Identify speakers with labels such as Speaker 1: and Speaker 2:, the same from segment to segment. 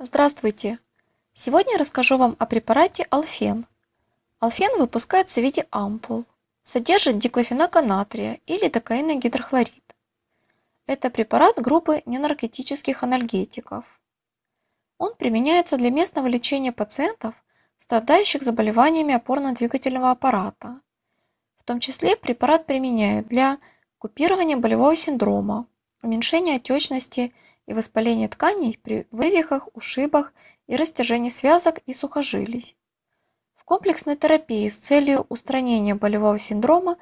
Speaker 1: Здравствуйте! Сегодня я расскажу вам о препарате Алфен. Алфен выпускается в виде ампул. Содержит диклофенака натрия или докаина Это препарат группы ненаркотических анальгетиков. Он применяется для местного лечения пациентов, страдающих заболеваниями опорно-двигательного аппарата. В том числе препарат применяют для купирования болевого синдрома, уменьшения отечности и воспаление тканей при вывихах, ушибах и растяжении связок и сухожилий. В комплексной терапии с целью устранения болевого синдрома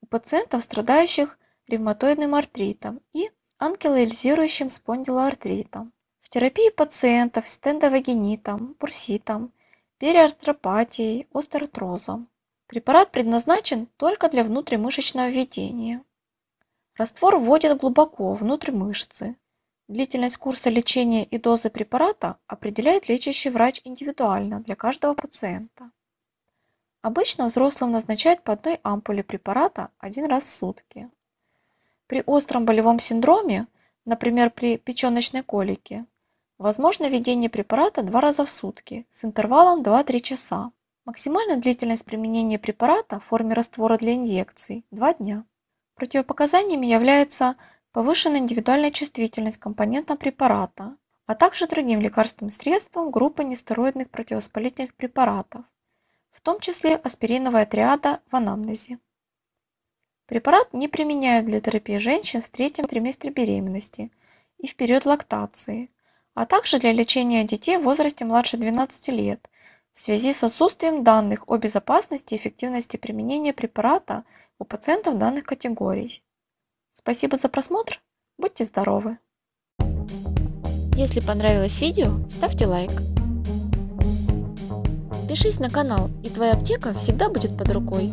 Speaker 1: у пациентов, страдающих ревматоидным артритом и анкилоизирующим спондилоартритом. В терапии пациентов с тендовагенитом, бурситом, периартропатией, остеоартрозом. Препарат предназначен только для внутримышечного введения. Раствор вводят глубоко внутрь мышцы. Длительность курса лечения и дозы препарата определяет лечащий врач индивидуально для каждого пациента. Обычно взрослым назначают по одной ампуле препарата один раз в сутки. При остром болевом синдроме, например, при печеночной колике, возможно введение препарата два раза в сутки с интервалом 2-3 часа. Максимальная длительность применения препарата в форме раствора для инъекций – 2 дня. Противопоказаниями является повышена индивидуальная чувствительность компонентам препарата, а также другим лекарственным средствам группы нестероидных противовоспалительных препаратов, в том числе аспиринового триада в анамнезе. Препарат не применяют для терапии женщин в третьем триместре беременности и в период лактации, а также для лечения детей в возрасте младше 12 лет в связи с отсутствием данных о безопасности и эффективности применения препарата у пациентов данных категорий. Спасибо за просмотр. Будьте здоровы! Если понравилось видео, ставьте лайк. Пишись на канал, и твоя аптека всегда будет под рукой.